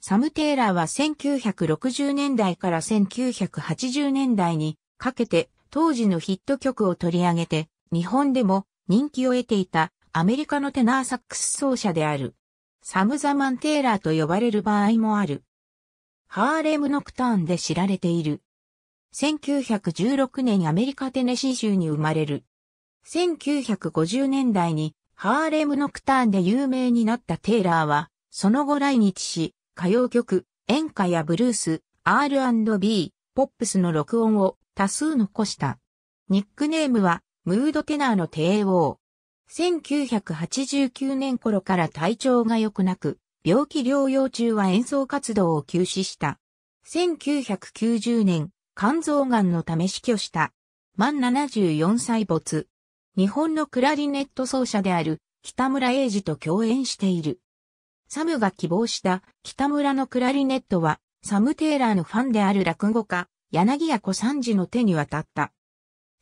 サム・テイラーは1960年代から1980年代にかけて当時のヒット曲を取り上げて日本でも人気を得ていたアメリカのテナーサックス奏者である。サム・ザ・マン・テイラーと呼ばれる場合もある。ハーレム・ノクターンで知られている。1916年アメリカ・テネシー州に生まれる。1950年代にハーレム・ノクターンで有名になったテイラーは、その後来日し、歌謡曲、演歌やブルース、R&B、ポップスの録音を多数残した。ニックネームは、ムードテナーの帝王。1989年頃から体調が良くなく、病気療養中は演奏活動を休止した。1990年、肝臓がんのため死去した。満74歳没。日本のクラリネット奏者である北村英二と共演している。サムが希望した北村のクラリネットは、サム・テイラーのファンである落語家、柳谷小三治の手に渡った。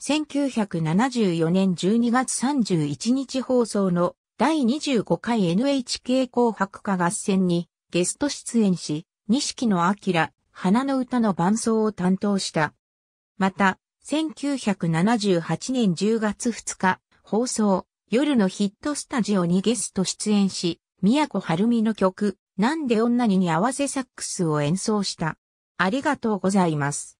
1974年12月31日放送の第25回 NHK 紅白歌合戦にゲスト出演し、錦野明、花の歌の伴奏を担当した。また、1978年10月2日、放送、夜のヒットスタジオにゲスト出演し、宮古晴美の曲、なんで女にに合わせサックスを演奏した。ありがとうございます。